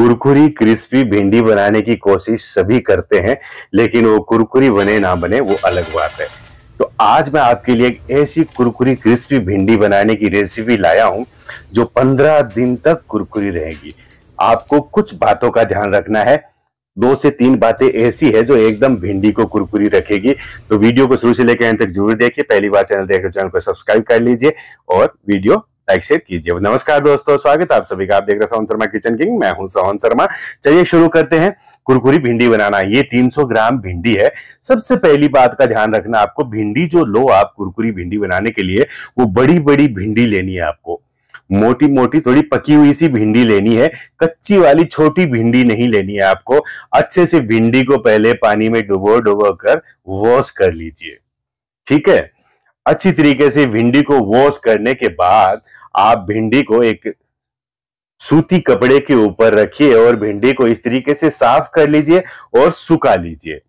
कुरकुरी crispy भिंडी बनाने की कोशिश सभी करते हैं लेकिन वो कुरकुरी बने ना बने वो अलग बात है तो आज मैं आपके लिए एक ऐसी कुरकुरी क्रिस्पी भिंडी बनाने की रेसिपी लाया हूं जो पंद्रह दिन तक कुरकुरी रहेगी आपको कुछ बातों का ध्यान रखना है दो से तीन बातें ऐसी है जो एकदम भिंडी को कुरकुरी रखेगी तो वीडियो को शुरू से लेकर अंत तक जरूर देखिए पहली बार चैनल देखकर चैनल को सब्सक्राइब कर लीजिए और वीडियो लाइक शेयर कीजिए नमस्कार दोस्तों स्वागत है आप सभी का आप देख रहे सोहन शर्मा किचन किंग मैं हूं सोहन शर्मा चलिए शुरू करते हैं कुरकुरी भिंडी बनाना ये 300 ग्राम भिंडी है सबसे पहली बात का ध्यान रखना आपको भिंडी जो लो आप कुरकुरी भिंडी बनाने के लिए वो बड़ी बड़ी भिंडी लेनी है आपको मोटी मोटी थोड़ी पकी हुई सी भिंडी लेनी है कच्ची वाली छोटी भिंडी नहीं लेनी है आपको अच्छे से भिंडी को पहले पानी में डुबो डुबो कर वॉश कर लीजिए ठीक है अच्छी तरीके से भिंडी को वॉश करने के बाद आप भिंडी को एक सूती कपड़े के ऊपर रखिए और भिंडी को इस तरीके से साफ कर लीजिए और सुखा लीजिए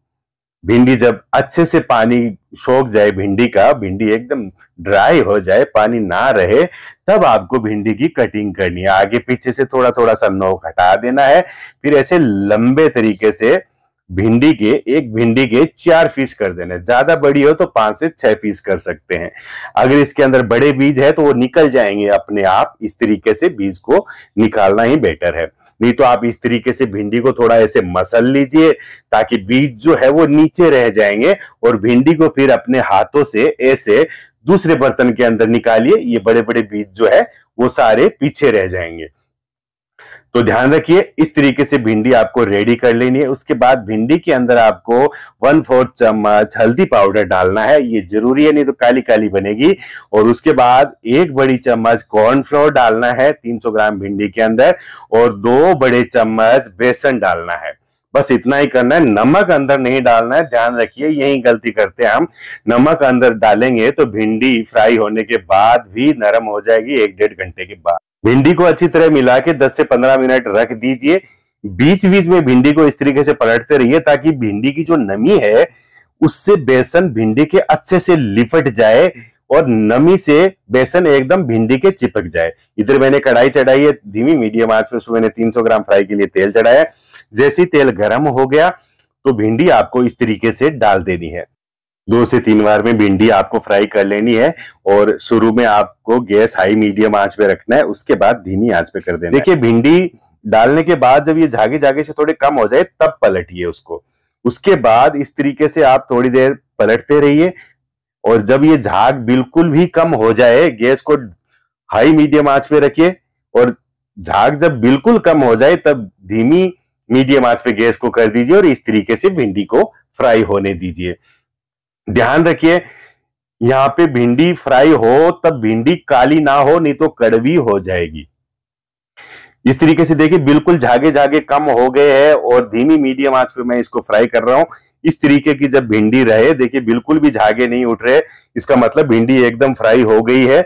भिंडी जब अच्छे से पानी सोख जाए भिंडी का भिंडी एकदम ड्राई हो जाए पानी ना रहे तब आपको भिंडी की कटिंग करनी है आगे पीछे से थोड़ा थोड़ा सा नोक हटा देना है फिर ऐसे लंबे तरीके से भिंडी के एक भिंडी के चार पीस कर देने ज्यादा बड़ी हो तो पांच से छह पीस कर सकते हैं अगर इसके अंदर बड़े बीज है तो वो निकल जाएंगे अपने आप इस तरीके से बीज को निकालना ही बेटर है नहीं तो आप इस तरीके से भिंडी को थोड़ा ऐसे मसल लीजिए ताकि बीज जो है वो नीचे रह जाएंगे और भिंडी को फिर अपने हाथों से ऐसे दूसरे बर्तन के अंदर निकालिए ये बड़े बड़े बीज जो है वो सारे पीछे रह जाएंगे तो ध्यान रखिए इस तरीके से भिंडी आपको रेडी कर लेनी है उसके बाद भिंडी के अंदर आपको वन फोर्थ चम्मच हल्दी पाउडर डालना है ये जरूरी है नहीं तो काली काली बनेगी और उसके बाद एक बड़ी चम्मच कॉर्नफ्लोर डालना है 300 ग्राम भिंडी के अंदर और दो बड़े चम्मच बेसन डालना है बस इतना ही करना है नमक अंदर नहीं डालना है ध्यान रखिए यही गलती करते हैं हम नमक अंदर डालेंगे तो भिंडी फ्राई होने के बाद भी नरम हो जाएगी एक डेढ़ घंटे के बाद भिंडी को अच्छी तरह मिला के 10 से 15 मिनट रख दीजिए बीच बीच में भिंडी को इस तरीके से पलटते रहिए ताकि भिंडी की जो नमी है उससे बेसन भिंडी के अच्छे से लिपट जाए और नमी से बेसन एकदम भिंडी के चिपक जाए इधर मैंने कढ़ाई चढ़ाई है धीमी मीडियम आंच में मैंने 300 ग्राम फ्राई के लिए तेल चढ़ाया जैसे ही तेल गर्म हो गया तो भिंडी आपको इस तरीके से डाल देनी है दो से तीन बार में भिंडी आपको फ्राई कर लेनी है और शुरू में आपको गैस हाई मीडियम आंच पे रखना है उसके बाद धीमी आंच पे कर देना देखिए भिंडी डालने के बाद जब ये झागे झागे से थोड़े कम हो जाए तब पलटिए उसको उसके बाद इस तरीके से आप थोड़ी देर पलटते रहिए और जब ये झाग बिल्कुल भी कम हो जाए गैस को हाई मीडियम आंच पे रखिए और झाग जब बिल्कुल कम हो जाए तब धीमी मीडियम आंच पे गैस को कर दीजिए और इस तरीके से भिंडी को फ्राई होने दीजिए ध्यान रखिए यहां पे भिंडी फ्राई हो तब भिंडी काली ना हो नहीं तो कड़वी हो जाएगी इस तरीके से देखिए बिल्कुल झागे झागे कम हो गए हैं और धीमी मीडियम आंच पे मैं इसको फ्राई कर रहा हूं इस तरीके की जब भिंडी रहे देखिए बिल्कुल भी झागे नहीं उठ रहे इसका मतलब भिंडी एकदम फ्राई हो गई है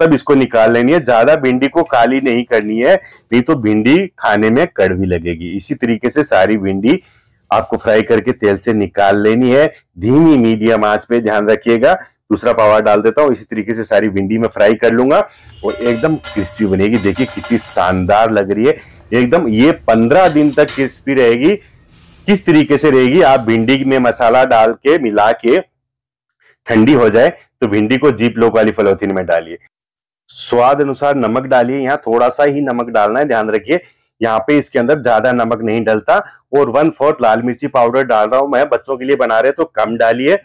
तब इसको निकाल लेनी है ज्यादा भिंडी को काली नहीं करनी है नहीं तो भिंडी खाने में कड़वी लगेगी इसी तरीके से सारी भिंडी आपको फ्राई करके तेल से निकाल लेनी है धीमी मीडियम आंच पे ध्यान रखिएगा दूसरा पावर डाल देता हूँ इसी तरीके से सारी भिंडी में फ्राई कर लूंगा और एकदम क्रिस्पी बनेगी देखिए कितनी शानदार लग रही है एकदम ये पंद्रह दिन तक क्रिस्पी रहेगी किस तरीके से रहेगी आप भिंडी में मसाला डाल के मिला के ठंडी हो जाए तो भिंडी को जीप लोक वाली फलोथिन में डालिए स्वाद अनुसार नमक डालिए यहाँ थोड़ा सा ही नमक डालना है ध्यान रखिए यहाँ पे इसके अंदर ज्यादा नमक नहीं डलता और वन फोर्थ लाल मिर्ची पाउडर डाल रहा हूं मैं बच्चों के लिए बना रहे तो कम डालिए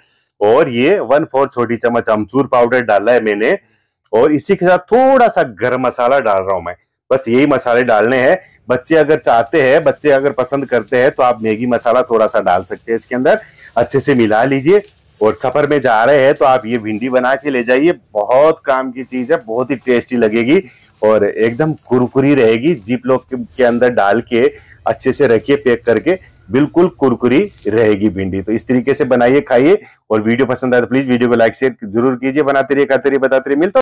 और ये वन फोर्थ छोटी चम्मच अमचूर पाउडर डाला है मैंने और इसी के साथ थोड़ा सा गर्म मसाला डाल रहा हूं मैं बस यही मसाले डालने हैं बच्चे अगर चाहते हैं बच्चे अगर पसंद करते हैं तो आप मैगी मसाला थोड़ा सा डाल सकते हैं इसके अंदर अच्छे से मिला लीजिए और सफर में जा रहे हैं तो आप ये भिंडी बना के ले जाइए बहुत काम की चीज है बहुत ही टेस्टी लगेगी और एकदम कुरकुरी रहेगी जीप लॉक के अंदर डाल के अच्छे से रखिए पैक करके बिल्कुल कुरकुरी रहेगी भिंडी तो इस तरीके से बनाइए खाइए और वीडियो पसंद आए तो प्लीज वीडियो को लाइक शेयर जरूर कीजिए बनाते रहिए खाते रहिए बताते रहिए मिलता